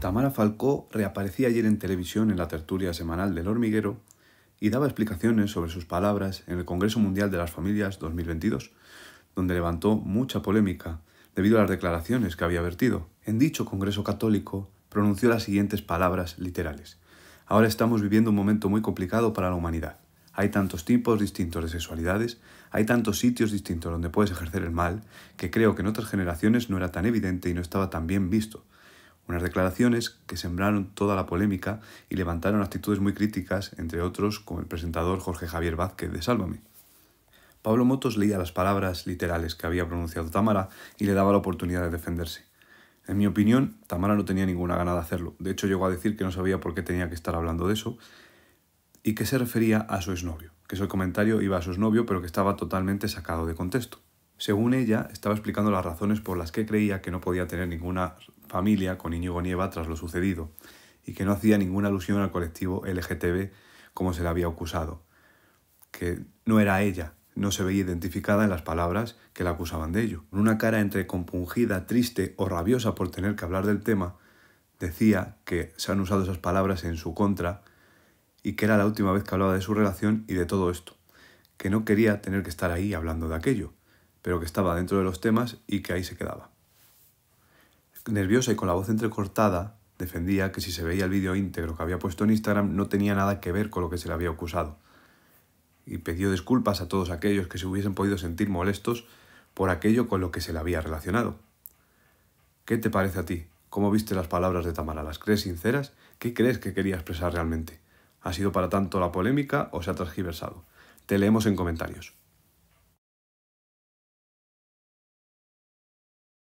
Tamara Falcó reaparecía ayer en televisión en la tertulia semanal del hormiguero y daba explicaciones sobre sus palabras en el Congreso Mundial de las Familias 2022, donde levantó mucha polémica debido a las declaraciones que había vertido. En dicho Congreso Católico pronunció las siguientes palabras literales. Ahora estamos viviendo un momento muy complicado para la humanidad. Hay tantos tipos distintos de sexualidades, hay tantos sitios distintos donde puedes ejercer el mal, que creo que en otras generaciones no era tan evidente y no estaba tan bien visto. Unas declaraciones que sembraron toda la polémica y levantaron actitudes muy críticas, entre otros con el presentador Jorge Javier Vázquez de Sálvame. Pablo Motos leía las palabras literales que había pronunciado Tamara y le daba la oportunidad de defenderse. En mi opinión, Tamara no tenía ninguna gana de hacerlo. De hecho, llegó a decir que no sabía por qué tenía que estar hablando de eso y que se refería a su exnovio, que su comentario iba a su exnovio pero que estaba totalmente sacado de contexto. Según ella, estaba explicando las razones por las que creía que no podía tener ninguna familia con Íñigo Nieva tras lo sucedido y que no hacía ninguna alusión al colectivo LGTB como se le había acusado, que no era ella, no se veía identificada en las palabras que la acusaban de ello. Con una cara entre compungida, triste o rabiosa por tener que hablar del tema, decía que se han usado esas palabras en su contra y que era la última vez que hablaba de su relación y de todo esto, que no quería tener que estar ahí hablando de aquello, pero que estaba dentro de los temas y que ahí se quedaba nerviosa y con la voz entrecortada, defendía que si se veía el vídeo íntegro que había puesto en Instagram no tenía nada que ver con lo que se le había acusado. Y pidió disculpas a todos aquellos que se hubiesen podido sentir molestos por aquello con lo que se le había relacionado. ¿Qué te parece a ti? ¿Cómo viste las palabras de Tamara? ¿Las crees sinceras? ¿Qué crees que quería expresar realmente? ¿Ha sido para tanto la polémica o se ha transgiversado? Te leemos en comentarios.